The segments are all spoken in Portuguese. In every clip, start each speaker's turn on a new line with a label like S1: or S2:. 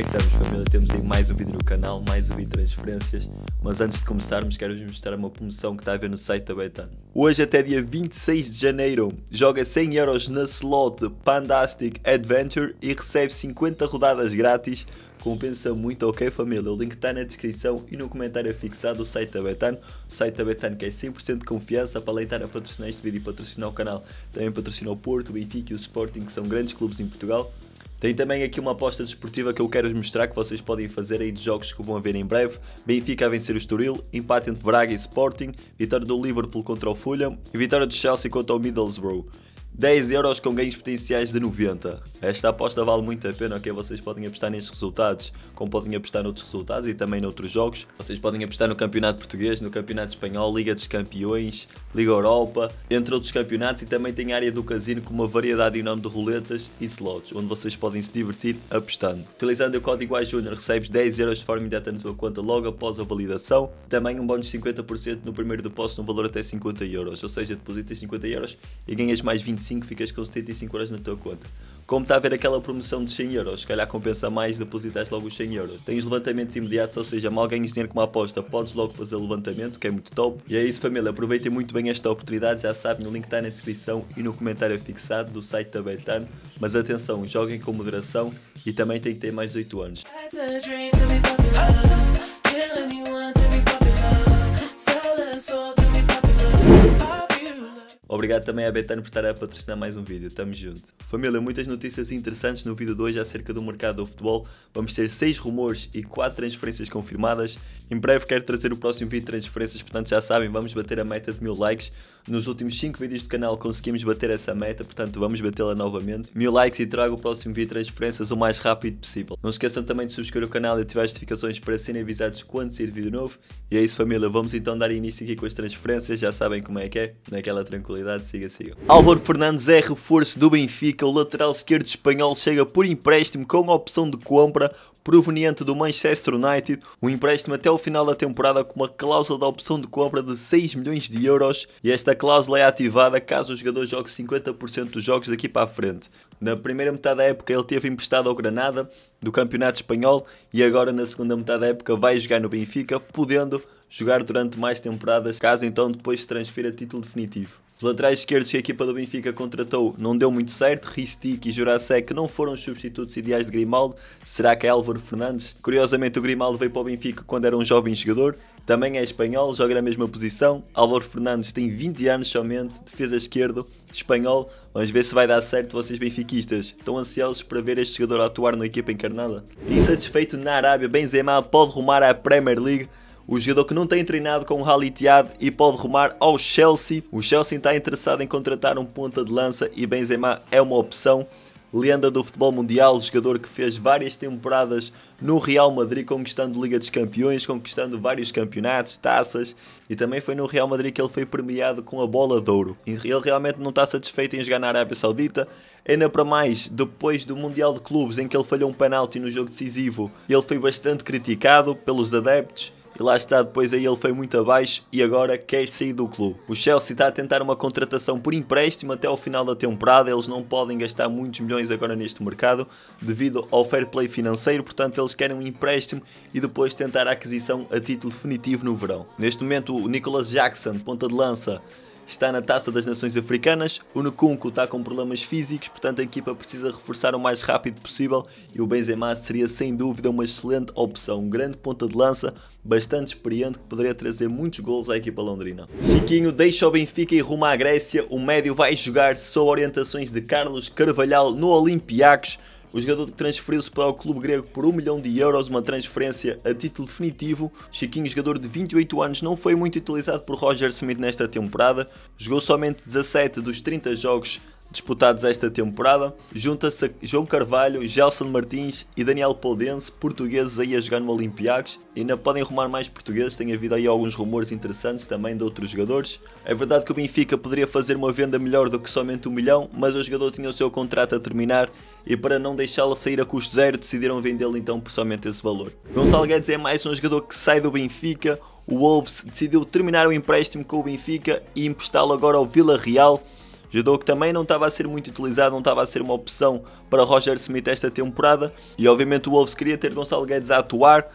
S1: Como é que estamos, família? Temos aí mais um vídeo no canal, mais um vídeo de transferências. Mas antes de começarmos, quero-vos mostrar uma promoção que está a ver no site da Betano. Hoje, até dia 26 de janeiro, joga 100 euros na slot Pandastic Adventure e recebe 50 rodadas grátis. Compensa muito, ok, família? O link está na descrição e no comentário fixado o site da Betano. O site da Betano que é 100% de confiança para leitar a patrocinar este vídeo e patrocinar o canal. Também patrocinar o Porto, o Benfica e o Sporting, que são grandes clubes em Portugal. Tem também aqui uma aposta desportiva que eu quero mostrar que vocês podem fazer aí de jogos que vão haver em breve. Benfica a vencer o Estoril, empate entre Braga e Sporting, vitória do Liverpool contra o Fulham e vitória do Chelsea contra o Middlesbrough. 10 euros com ganhos potenciais de 90. Esta aposta vale muito a pena, ok? Vocês podem apostar nestes resultados, como podem apostar noutros resultados e também noutros jogos. Vocês podem apostar no Campeonato Português, no Campeonato Espanhol, Liga dos Campeões, Liga Europa, entre outros campeonatos e também tem a área do casino com uma variedade enorme de roletas e slots, onde vocês podem se divertir apostando. Utilizando o código iJúnior recebes 10 euros de forma imediata na tua conta logo após a validação, também um bónus de 50% no primeiro depósito no valor até 50 euros, ou seja, depositas 50 euros e ganhas mais 25 75, ficas com 75 euros na tua conta. Como está a ver aquela promoção de 100 euros, se calhar compensa mais depositar logo os 100 euros. Tens levantamentos imediatos, ou seja, mal ganhas dinheiro com uma aposta, podes logo fazer levantamento, que é muito top. E é isso, família. Aproveitem muito bem esta oportunidade. Já sabem, o link está na descrição e no comentário fixado do site da Betano. Mas atenção, joguem com moderação e também tem que ter mais 8 anos. Obrigado também à Betano por estar a patrocinar mais um vídeo. Tamo junto. Família, muitas notícias interessantes no vídeo de hoje acerca do mercado do futebol. Vamos ter 6 rumores e 4 transferências confirmadas. Em breve quero trazer o próximo vídeo de transferências, portanto já sabem, vamos bater a meta de mil likes. Nos últimos 5 vídeos do canal conseguimos bater essa meta, portanto vamos batê-la novamente. Mil likes e trago o próximo vídeo de transferências o mais rápido possível. Não se esqueçam também de subscrever o canal e ativar as notificações para serem avisados quando sair vídeo novo. E é isso família, vamos então dar início aqui com as transferências, já sabem como é que é, naquela tranquilidade qualidade, siga, siga. Álvaro Fernandes é reforço do Benfica, o lateral esquerdo espanhol chega por empréstimo com opção de compra proveniente do Manchester United, um empréstimo até o final da temporada com uma cláusula de opção de compra de 6 milhões de euros e esta cláusula é ativada caso o jogador jogue 50% dos jogos daqui para a frente. Na primeira metade da época ele teve emprestado ao Granada do Campeonato Espanhol e agora na segunda metade da época vai jogar no Benfica, podendo jogar durante mais temporadas, caso então depois se transfira a título definitivo. Laterais esquerdos que a equipa do Benfica contratou não deu muito certo. Ristik e Jurasek não foram os substitutos ideais de Grimaldo. Será que é Álvaro Fernandes? Curiosamente, o Grimaldo veio para o Benfica quando era um jovem jogador. Também é espanhol, joga na mesma posição. Álvaro Fernandes tem 20 anos somente, defesa esquerdo, espanhol. Vamos ver se vai dar certo vocês benfiquistas. Estão ansiosos para ver este jogador atuar na equipa encarnada? Insatisfeito na Arábia, Benzema pode rumar à Premier League o jogador que não tem treinado com o Halitiad e pode rumar ao Chelsea. O Chelsea está interessado em contratar um ponta de lança e Benzema é uma opção. Lenda do futebol mundial, jogador que fez várias temporadas no Real Madrid, conquistando Liga dos Campeões, conquistando vários campeonatos, taças, e também foi no Real Madrid que ele foi premiado com a bola de ouro. ele realmente não está satisfeito em jogar na Arábia Saudita, Ainda para mais, depois do Mundial de Clubes em que ele falhou um penalti no jogo decisivo, ele foi bastante criticado pelos adeptos e lá está, depois aí ele foi muito abaixo e agora quer sair do clube. O Chelsea está a tentar uma contratação por empréstimo até ao final da temporada, eles não podem gastar muitos milhões agora neste mercado devido ao fair play financeiro, portanto eles querem um empréstimo e depois tentar a aquisição a título definitivo no verão. Neste momento o Nicolas Jackson, ponta de lança, está na Taça das Nações Africanas, o Nkunku está com problemas físicos, portanto a equipa precisa reforçar o mais rápido possível e o Benzema seria sem dúvida uma excelente opção, um grande ponta de lança, bastante experiente que poderia trazer muitos gols à equipa londrina. Chiquinho deixa o Benfica e rumo à Grécia, o médio vai jogar sob orientações de Carlos Carvalhal no Olympiacos, o jogador transferiu-se para o clube grego por 1 milhão de euros, uma transferência a título definitivo. Chiquinho, jogador de 28 anos, não foi muito utilizado por Roger Smith nesta temporada. Jogou somente 17 dos 30 jogos disputados esta temporada. Junta-se a João Carvalho, Gelson Martins e Daniel Poldense, portugueses aí a jogar no Olympiacos. Ainda podem arrumar mais portugueses, tem havido aí alguns rumores interessantes também de outros jogadores. É verdade que o Benfica poderia fazer uma venda melhor do que somente um milhão, mas o jogador tinha o seu contrato a terminar e para não deixá-la sair a custo zero decidiram vendê-lo então por somente esse valor. Gonçalo Guedes é mais um jogador que sai do Benfica, o Wolves decidiu terminar o empréstimo com o Benfica e emprestá-lo agora ao Vila Real, jogador que também não estava a ser muito utilizado, não estava a ser uma opção para Roger Smith esta temporada e obviamente o Wolves queria ter Gonçalo Guedes a atuar,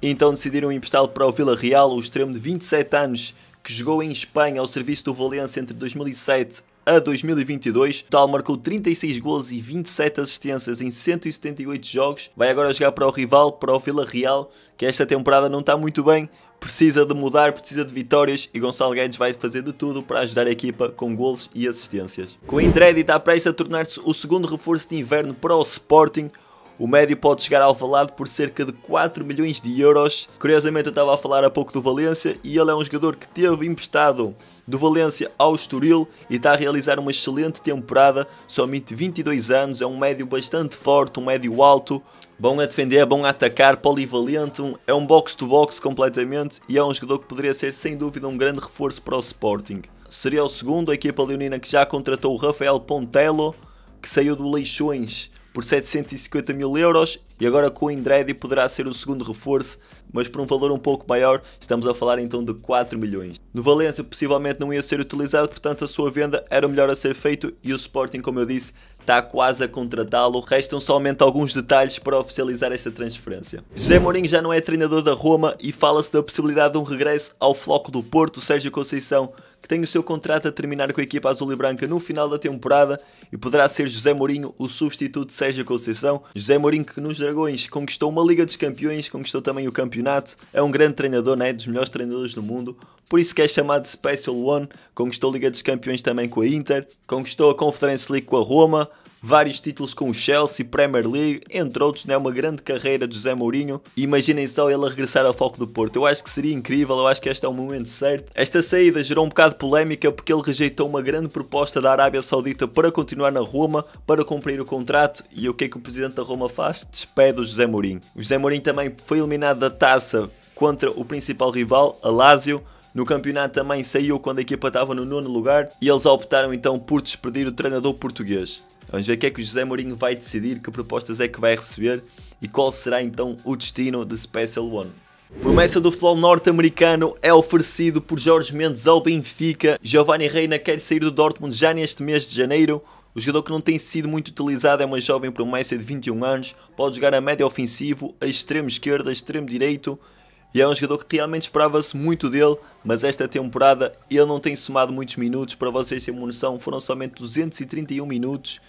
S1: então decidiram emprestá-lo para o Vila Real, o extremo de 27 anos que jogou em Espanha ao serviço do Valencia entre 2007 a 2022. tal marcou 36 gols e 27 assistências em 178 jogos. Vai agora jogar para o rival, para o Vila Real, que esta temporada não está muito bem, precisa de mudar, precisa de vitórias e Gonçalo Guedes vai fazer de tudo para ajudar a equipa com gols e assistências. Com o Indredi está prestes a tornar-se o segundo reforço de inverno para o Sporting, o médio pode chegar ao Alvalade por cerca de 4 milhões de euros. Curiosamente eu estava a falar há pouco do Valência e ele é um jogador que teve emprestado do Valência ao Estoril e está a realizar uma excelente temporada, somente 22 anos, é um médio bastante forte, um médio alto, bom a defender, bom a atacar, polivalente, é um box-to-box -box completamente e é um jogador que poderia ser sem dúvida um grande reforço para o Sporting. Seria o segundo, a equipa leonina que já contratou o Rafael Pontelo, que saiu do Leixões por 750 mil euros e agora com o Indredi poderá ser o segundo reforço, mas por um valor um pouco maior, estamos a falar então de 4 milhões. No Valência possivelmente não ia ser utilizado, portanto a sua venda era o melhor a ser feito e o Sporting, como eu disse, está quase a contratá-lo. Restam somente alguns detalhes para oficializar esta transferência. José Mourinho já não é treinador da Roma e fala-se da possibilidade de um regresso ao floco do Porto. Sérgio Conceição que tem o seu contrato a terminar com a equipa azul e branca no final da temporada e poderá ser José Mourinho o substituto de Sérgio Conceição. José Mourinho que nos Dragões conquistou uma Liga dos Campeões, conquistou também o campeonato, é um grande treinador, né? dos melhores treinadores do mundo, por isso que é chamado de Special One, conquistou a Liga dos Campeões também com a Inter, conquistou a Conference League com a Roma, vários títulos com o Chelsea, Premier League, entre outros, né? uma grande carreira de José Mourinho. Imaginem só ele a regressar ao foco do Porto. Eu acho que seria incrível, eu acho que este é o momento certo. Esta saída gerou um bocado de polémica porque ele rejeitou uma grande proposta da Arábia Saudita para continuar na Roma, para cumprir o contrato. E o que é que o presidente da Roma faz? Despede o José Mourinho. O José Mourinho também foi eliminado da taça contra o principal rival, a Lazio. No campeonato também saiu quando a equipa estava no nono lugar e eles optaram então por despedir o treinador português. Vamos ver o que é que o José Mourinho vai decidir, que propostas é que vai receber e qual será então o destino de Special One. Promessa do futebol norte-americano é oferecido por Jorge Mendes ao Benfica. Giovanni Reina quer sair do Dortmund já neste mês de janeiro. O jogador que não tem sido muito utilizado é uma jovem promessa de 21 anos. Pode jogar a média ofensivo, a extremo esquerda, a extremo direito. E é um jogador que realmente esperava-se muito dele, mas esta temporada ele não tem somado muitos minutos. Para vocês terem uma noção, foram somente 231 minutos.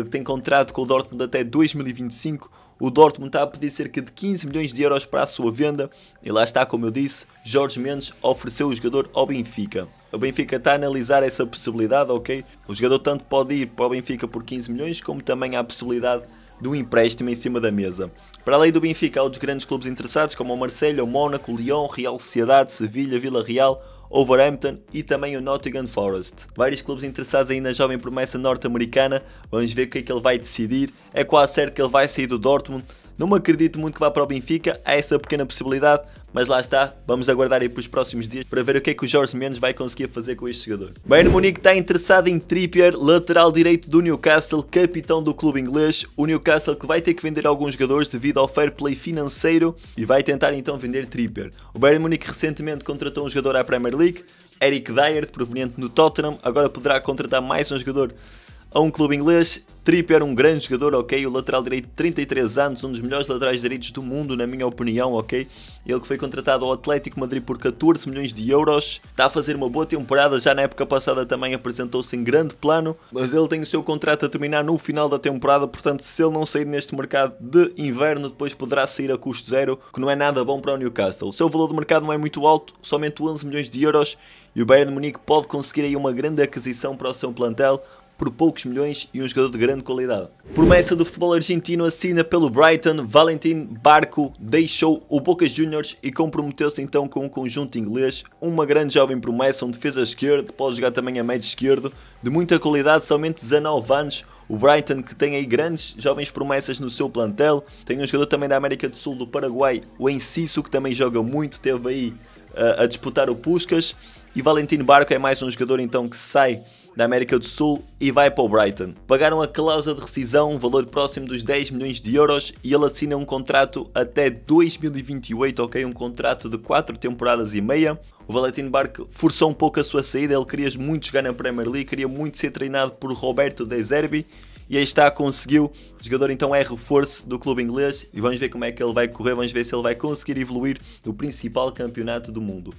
S1: Ele tem contrato com o Dortmund até 2025. O Dortmund está a pedir cerca de 15 milhões de euros para a sua venda. E lá está, como eu disse, Jorge Mendes ofereceu o jogador ao Benfica. O Benfica está a analisar essa possibilidade, ok? O jogador tanto pode ir para o Benfica por 15 milhões, como também há a possibilidade um empréstimo em cima da mesa. Para além do Benfica, há outros grandes clubes interessados, como o Marseille, o Mónaco, o Lyon, Real Sociedade, Sevilha, Vila Real Wolverhampton e também o Nottingham Forest. Vários clubes interessados aí na jovem promessa norte-americana, vamos ver o que é que ele vai decidir. É quase certo que ele vai sair do Dortmund, não me acredito muito que vá para o Benfica, há essa pequena possibilidade, mas lá está, vamos aguardar aí para os próximos dias para ver o que é que o Jorge Mendes vai conseguir fazer com este jogador. Bayern Munique está interessado em Trippier, lateral direito do Newcastle, capitão do clube inglês. O Newcastle que vai ter que vender alguns jogadores devido ao fair play financeiro e vai tentar então vender Trippier. O Bayern Munique recentemente contratou um jogador à Premier League, Eric Dyer, proveniente do Tottenham, agora poderá contratar mais um jogador a um clube inglês. era um grande jogador, ok? O lateral direito, de 33 anos, um dos melhores laterais direitos do mundo, na minha opinião, ok? Ele que foi contratado ao Atlético Madrid por 14 milhões de euros, está a fazer uma boa temporada, já na época passada também apresentou-se em grande plano, mas ele tem o seu contrato a terminar no final da temporada, portanto, se ele não sair neste mercado de inverno, depois poderá sair a custo zero, que não é nada bom para o Newcastle. O seu valor de mercado não é muito alto, somente 11 milhões de euros, e o Bayern de Munique pode conseguir aí uma grande aquisição para o seu plantel, por poucos milhões e um jogador de grande qualidade. Promessa do futebol argentino assina pelo Brighton, Valentim Barco deixou o Boca Juniors e comprometeu-se então com o um conjunto inglês, uma grande jovem promessa, um defesa esquerdo, pode jogar também a médio esquerdo, de muita qualidade, somente 19 anos, o Brighton que tem aí grandes jovens promessas no seu plantel, tem um jogador também da América do Sul do Paraguai, o Enciso, que também joga muito, teve aí a, eh, a disputar o Puscas, e Valentino Barco é mais um jogador então que sai da América do Sul e vai para o Brighton. Pagaram a cláusula de rescisão, um valor próximo dos 10 milhões de euros, e ele assina um contrato até 2028, ok? Um contrato de 4 temporadas e meia. O Valentino Barco forçou um pouco a sua saída, ele queria muito jogar na Premier League, queria muito ser treinado por Roberto De Zerbi, e aí está, conseguiu. O jogador então é reforço do clube inglês e vamos ver como é que ele vai correr, vamos ver se ele vai conseguir evoluir no principal campeonato do mundo.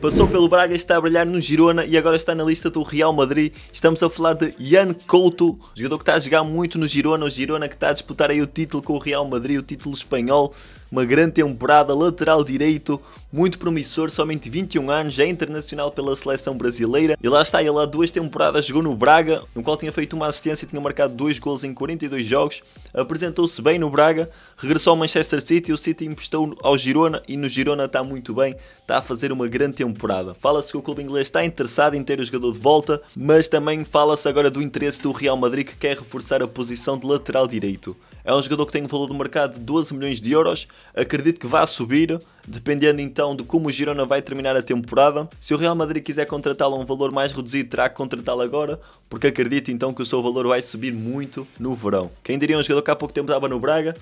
S1: Passou pelo Braga, está a brilhar no Girona e agora está na lista do Real Madrid. Estamos a falar de Ian Couto, jogador que está a jogar muito no Girona, o Girona que está a disputar aí o título com o Real Madrid, o título espanhol. Uma grande temporada, lateral direito, muito promissor, somente 21 anos, já é internacional pela seleção brasileira. E lá está, ele há duas temporadas jogou no Braga, no qual tinha feito uma assistência e tinha marcado dois gols em 42 jogos. Apresentou-se bem no Braga, regressou ao Manchester City, o City emprestou ao Girona e no Girona está muito bem, está a fazer uma grande temporada temporada. Fala-se que o clube inglês está interessado em ter o jogador de volta, mas também fala-se agora do interesse do Real Madrid que quer reforçar a posição de lateral direito. É um jogador que tem um valor de mercado de 12 milhões de euros, acredito que vá subir, dependendo então de como o Girona vai terminar a temporada. Se o Real Madrid quiser contratá-lo a um valor mais reduzido, terá que contratá-lo agora, porque acredito então que o seu valor vai subir muito no verão. Quem diria um jogador que há pouco tempo estava no Braga,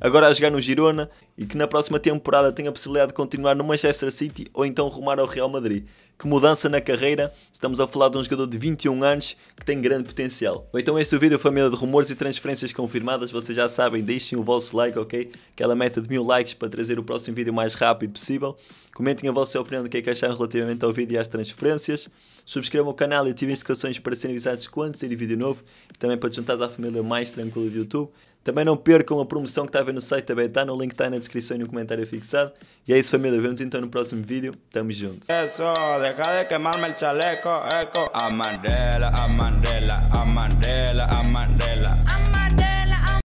S1: agora a jogar no Girona e que na próxima temporada tenha a possibilidade de continuar no Manchester City ou então rumar ao Real Madrid. Que mudança na carreira, estamos a falar de um jogador de 21 anos que tem grande potencial. Ou então este é o vídeo, família de rumores e transferências confirmadas, vocês já sabem, deixem o vosso like, ok? Aquela meta de mil likes para trazer o próximo vídeo o mais rápido possível. Comentem a vossa opinião do que é que acharam relativamente ao vídeo e às transferências. Subscrevam o canal e ativem as notificações para serem avisados quando sair vídeo novo e também para juntar à família mais tranquila do YouTube. Também não percam a promoção que está a ver no site também está no link está na descrição e no comentário fixado. E é isso, família. Vemos então no próximo vídeo. Tamo junto. Eso, deja de quemarme el chaleco, eco. A Mandela, a Mandela, a Mandela, a Mandela.